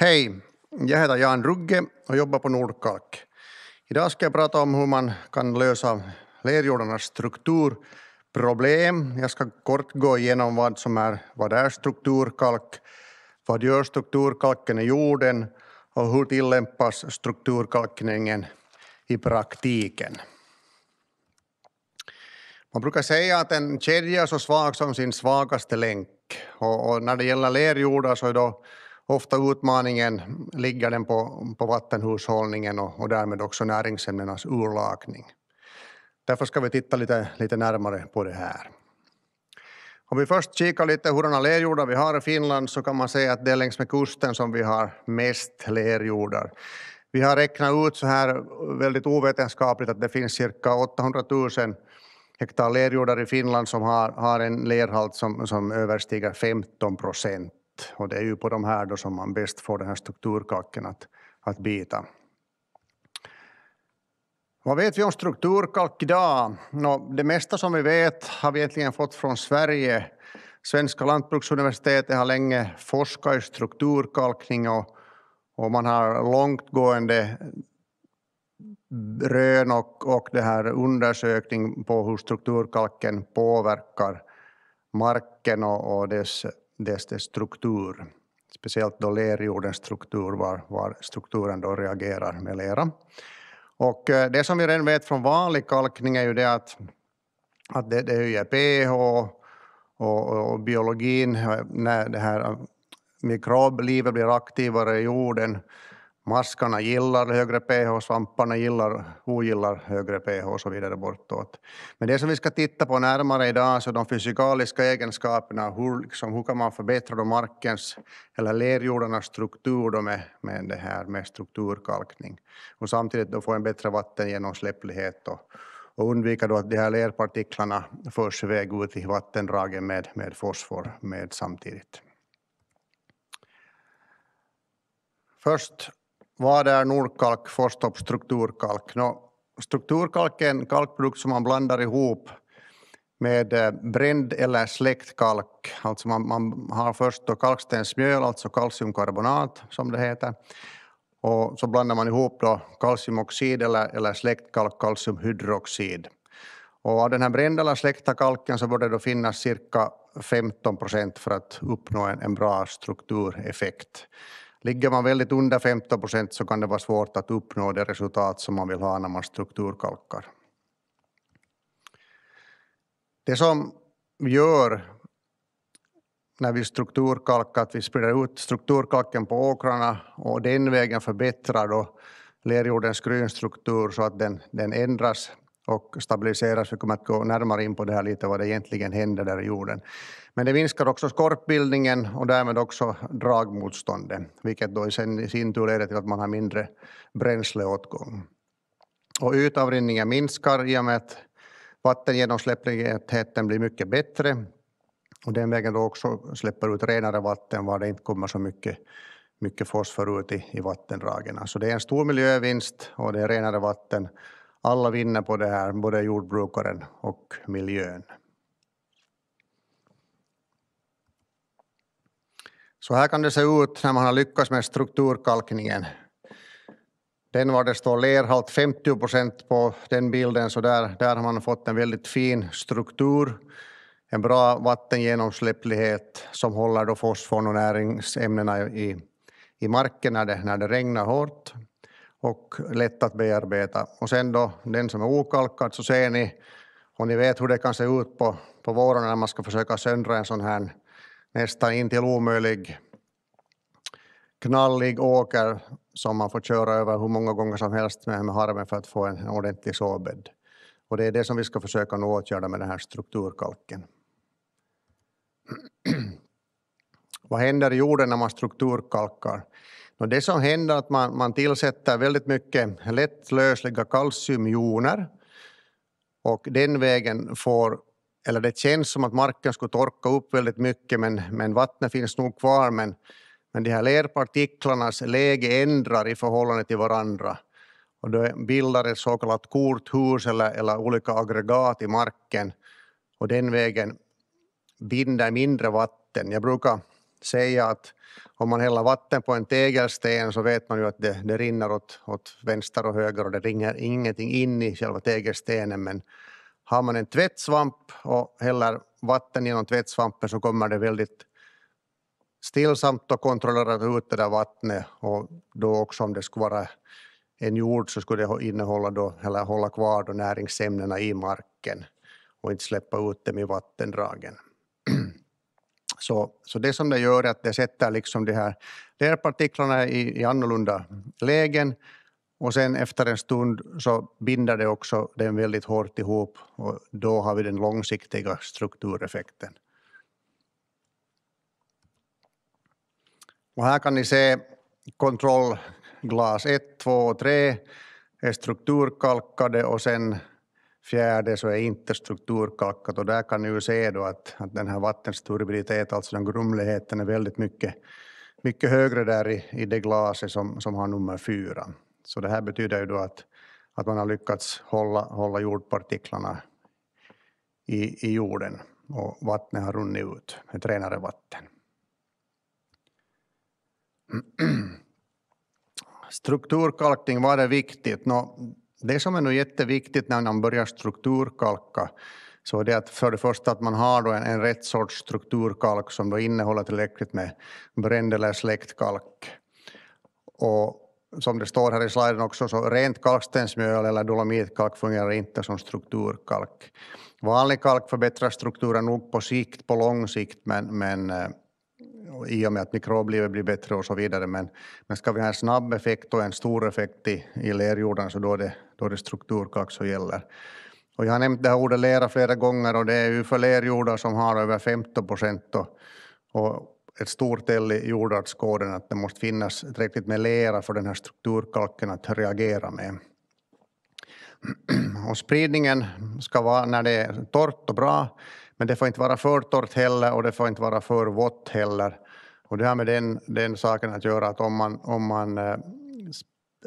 Hej, jag heter Jan Rugge och jobbar på Nordkalk. Idag ska jag prata om hur man kan lösa lerjordarnas strukturproblem. Jag ska kort gå igenom vad som är, vad är strukturkalk, vad gör strukturkalken i jorden och hur tillämpas strukturkalkningen i praktiken. Man brukar säga att en kedja är så svag som sin svagaste länk och, och när det gäller lerjordar så är då ofta utmaningen ligger den på, på vattenhushållningen och, och därmed också näringsämnenas urlakning. Därför ska vi titta lite, lite närmare på det här. Om vi först kikar lite hurdana lerjordar vi har i Finland så kan man säga att det är längs med kusten som vi har mest lerjordar. Vi har räknat ut så här väldigt ovetenskapligt att det finns cirka 800 000 hektar lerjordar i Finland som har, har en lerhalt som, som överstiger 15 procent. Och det är ju på de här då som man bäst får den här strukturkalken att, att bita. Vad vet vi om strukturkalk idag? No, det mesta som vi vet har vi egentligen fått från Sverige. Svenska lantbruksuniversitetet har länge forskat i strukturkalkning och, och man har långtgående rön och, och det här undersökning på hur strukturkalken påverkar marken och, och dess dels dess struktur. Speciellt då lerjordens struktur, var, var strukturen då reagerar med lera. Och eh, det som vi redan vet från vanlig kalkning är ju det att, att det, det höjer e pH och, och, biologin, eh, när det här eh, mikroblivet blir aktivare i jorden maskarna gillar högre pH, svamparna gillar, ogillar högre pH och så vidare bortåt. Men det som vi ska titta på närmare idag så de fysikaliska egenskaperna, hur, liksom, hur kan man förbättra då markens eller lerjordarnas struktur då med, med det här med strukturkalkning och samtidigt då få en bättre vattengenomsläpplighet och, och undvika då att de här lerpartiklarna förs iväg ut i vattendragen med, med fosfor med samtidigt. Först vad är Nordkalk, Forstorp strukturkalk? No, strukturkalk är en kalkprodukt som man blandar ihop med eh, bränd eller släckt kalk. Alltså man, man har först kalkstensmjöl, alltså kalciumkarbonat som det heter. Och så blandar man ihop då kalciumoxid eller, eller släckt kalk, kalciumhydroxid. Och av den här brända eller släckta kalken så bör det då finnas cirka 15 procent för att uppnå en, en bra struktureffekt. Ligger man väldigt under 15 procent så kan det vara svårt att uppnå det resultat som man vill ha när man strukturkalkar. Det som gör när vi strukturkalkar, att vi sprider ut strukturkalken på åkrarna och den vägen förbättrar då lerjordens grynstruktur så att den, den ändras och stabiliseras. Vi kommer att gå närmare in på det här lite, vad det egentligen händer där i jorden. Men det minskar också skorpbildningen och därmed också dragmotståndet, vilket då i sin tur leder till att man har mindre bränsleåtgång. Och ytavrinningen minskar i och med att vattengenomsläppligheten blir mycket bättre och den vägen då också släpper ut renare vatten var det inte kommer så mycket, mycket fosfor ut i, i vattendragen. Så alltså det är en stor miljövinst och det är renare vatten alla vinner på det här, både jordbrukaren och miljön. Så här kan det se ut när man har lyckats med strukturkalkningen. Den var det står lerhalt 50 procent på den bilden, så där, där har man fått en väldigt fin struktur. En bra vattengenomsläpplighet som håller då fosforn och näringsämnena i, i marken när det, när det regnar hårt och lätt att bearbeta. Och sen då den som är okalkad så ser ni och ni vet hur det kan se ut på, på våren när man ska försöka söndra en sån här nästan intill omöjlig knallig åker som man får köra över hur många gånger som helst med, med harmen för att få en ordentlig såbädd. Och det är det som vi ska försöka nu åtgärda med den här strukturkalken. Vad händer i jorden när man strukturkalkar? Och det som händer är att man, man tillsätter väldigt mycket lättlösliga kalciumjoner och den vägen får eller det känns som att marken skulle torka upp väldigt mycket men, men vattnet finns nog kvar men, men de här lerpartiklarnas läge ändrar i förhållande till varandra och det bildar ett så kallat korthus eller, eller olika aggregat i marken och den vägen binder mindre vatten. Jag brukar säga att om man häller vatten på en tegelsten så vet man ju att det, det rinner åt, åt, vänster och höger och det ringer ingenting in i själva tegelstenen. Men har man en tvättsvamp och häller vatten genom tvättsvampen så kommer det väldigt stillsamt och kontrollerat ut det där vattnet och då också om det skulle vara en jord så skulle det innehålla då, eller hålla kvar då näringsämnena i marken och inte släppa ut dem i vattendragen. Så, så det som det gör är att det sätter liksom de här lerpartiklarna i, i annorlunda lägen och sen efter en stund så binder det också den väldigt hårt ihop och då har vi den långsiktiga struktureffekten. Och här kan ni se kontrollglas 1, 2 och 3 är strukturkalkade och sen Fjärde så är inte strukturkalkat och där kan ni ju se då att, att den här vattens turbiditeten, alltså den grumligheten, är väldigt mycket, mycket högre där i, i det glaset som, som har nummer fyra. Så det här betyder ju då att, att man har lyckats hålla, hålla jordpartiklarna i, i jorden och vattnet har runnit ut, ett renare vatten. Strukturkalkning, var det viktigt? Nå, det som är nu jätteviktigt när man börjar strukturkalka så det är att för det första att man har då en, en rätt sorts strukturkalk som då innehåller tillräckligt med bränd eller släktkalk. Och som det står här i sliden också, så rent kalkstensmjöl eller dolomitkalk fungerar inte som strukturkalk. Vanlig kalk förbättrar strukturen nog på sikt, på lång sikt, men, men eh, i och med att mikroblivet blir bättre och så vidare. Men, men ska vi ha en snabb effekt och en stor effekt i, i lerjorden så då är det då det strukturkack så gäller. Och jag har nämnt det här ordet lera flera gånger och det är ju för lerjordar som har över 15 procent och, och ett stort del i jordartskoden att det måste finnas tillräckligt med lera för den här strukturkalken att reagera med. Och spridningen ska vara när det är torrt och bra, men det får inte vara för torrt heller och det får inte vara för vått heller. Och det har med den, den saken att göra att om man, om man eh,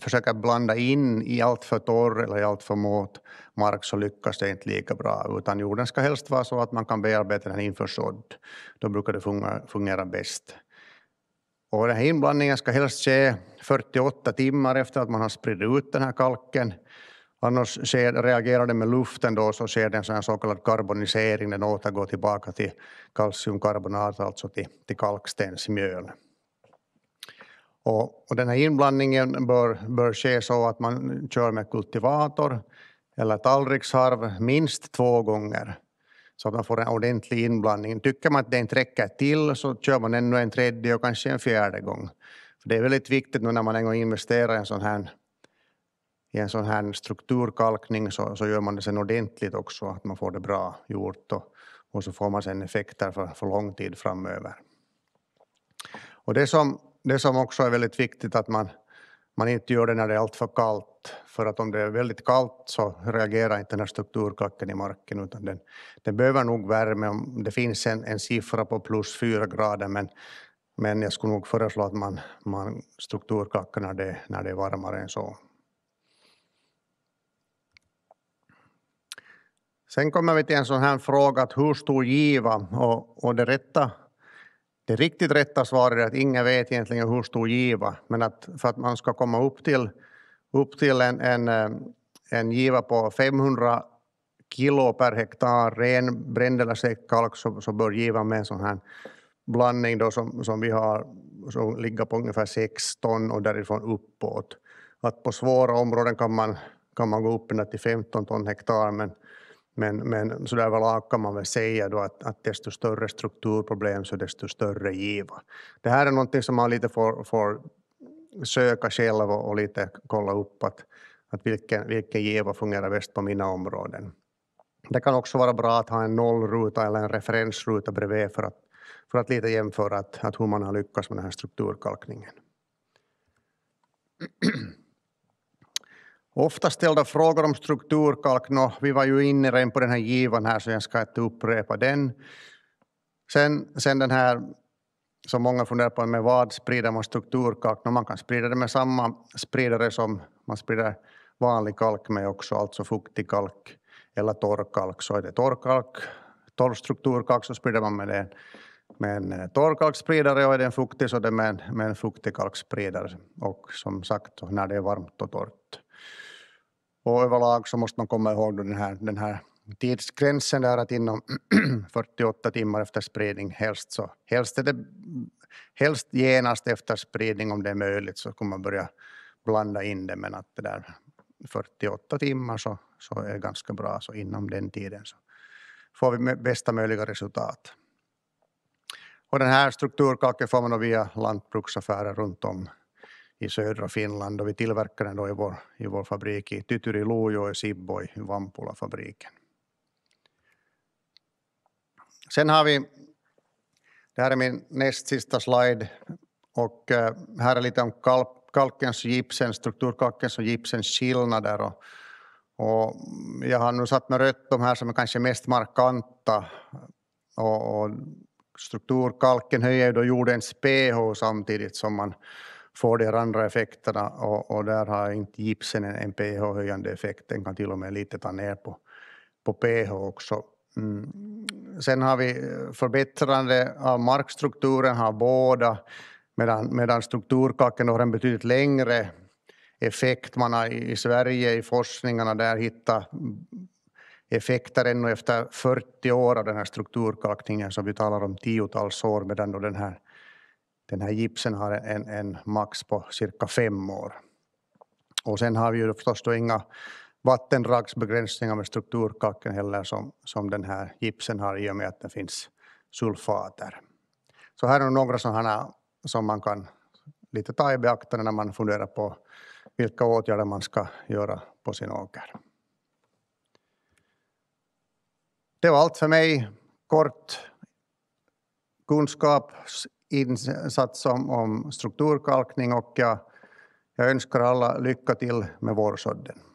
försöker blanda in i allt för torr eller i allt för mot mark så lyckas det inte lika bra. Utan jorden ska helst vara så att man kan bearbeta den inför sådd. Då brukar det fungera, bäst. Och den här inblandningen ska helst ske 48 timmar efter att man har spridit ut den här kalken. Annars sker, reagerar det med luften då så sker det en så kallad karbonisering. Den återgår tillbaka till kalciumkarbonat, alltså till, till kalkstensmjöl. Och, och den här inblandningen bör, bör ske så att man kör med kultivator eller tallriksharv minst två gånger så att man får en ordentlig inblandning. Tycker man att det inte räcker till så kör man ännu en tredje och kanske en fjärde gång. För det är väldigt viktigt nu när man en gång investerar i en sån här, i en sån här strukturkalkning så, så gör man det sen ordentligt också, att man får det bra gjort och, och så får man sen effekter för, för lång tid framöver. Och det som det som också är väldigt viktigt att man, man inte gör det när det är alltför kallt. För att om det är väldigt kallt så reagerar inte den här strukturkacken i marken utan den, den behöver nog värme. Det finns en, en siffra på plus fyra grader men, men jag skulle nog föreslå att man, man strukturkackar när det, när det är varmare än så. Sen kommer vi till en sån här fråga, att hur stor giva? Och, och det rätta det riktigt rätta svaret är att ingen vet egentligen hur stor giva, men att för att man ska komma upp till, upp till en, en, eh, en giva på 500 kilo per hektar ren bränd eller sekt kalk så, så bör givan med en sån här blandning då som, som vi har som ligger på ungefär 6 ton och därifrån uppåt. Att på svåra områden kan man, kan man gå upp till 15 ton hektar men men, men så där överlag kan man väl säga då att, att desto större strukturproblem så desto större giva. Det här är någonting som man lite får, får söka själv och, och lite kolla upp att, att vilken, vilken giva fungerar bäst på mina områden. Det kan också vara bra att ha en nollruta eller en referensruta bredvid för att, för att lite jämföra att, att hur man har lyckats med den här strukturkalkningen. Ofta ställda frågor om strukturkalk, no, vi var ju inne redan på den här givan här så jag ska inte upprepa den. Sen, sen den här som många funderar på, med vad sprider man strukturkalk? No, man kan sprida det med samma spridare som man sprider vanlig kalk med också, alltså fuktig kalk eller torrkalk. Så är det torrkalk, torr strukturkalk så sprider man med det med en eh, torrkalksspridare och är den fuktig så är det med en, med en fuktig kalkspridare. Och som sagt, när det är varmt och torrt. Och överlag så måste man komma ihåg den här, den här tidsgränsen där att inom 48 timmar efter spridning helst så helst, är det, helst genast efter spridning om det är möjligt så kommer man börja blanda in det men att det där 48 timmar så, så är ganska bra så inom den tiden så får vi bästa möjliga resultat. Och den här strukturkakan får man via lantbruksaffärer runt om i södra Finland och vi tillverkar den då i vår, i vår fabrik i Tytyri-Lojo och i i Vampula-fabriken. Sen har vi, det här är min näst sista slide och eh, här är lite om kalk, kalkens och gipsen, strukturkalkens och gipsens skillnader och, och jag har nu satt med rött de här som är kanske mest markanta och, och strukturkalken höjer då jordens pH samtidigt som man får de andra effekterna och, och, där har inte gipsen en, en pH-höjande effekt, den kan till och med lite ta ner på, på pH också. Mm. Sen har vi eh, förbättrande av markstrukturen, har båda, medan, medan strukturkalken har en betydligt längre effekt. Man har i Sverige i forskningarna där hittat effekter ännu efter 40 år av den här strukturkalkningen som vi talar om tiotals år medan då den här den här gipsen har en, en max på cirka fem år. Och sen har vi ju förstås då inga vattendragsbegränsningar med strukturkalken heller som, som den här gipsen har i och med att det finns sulfater. Så här är några sådana som man kan lite ta i beaktande när man funderar på vilka åtgärder man ska göra på sin åker. Det var allt för mig. Kort kunskap insats om, om strukturkalkning och jag, jag önskar alla lycka till med vårsådden.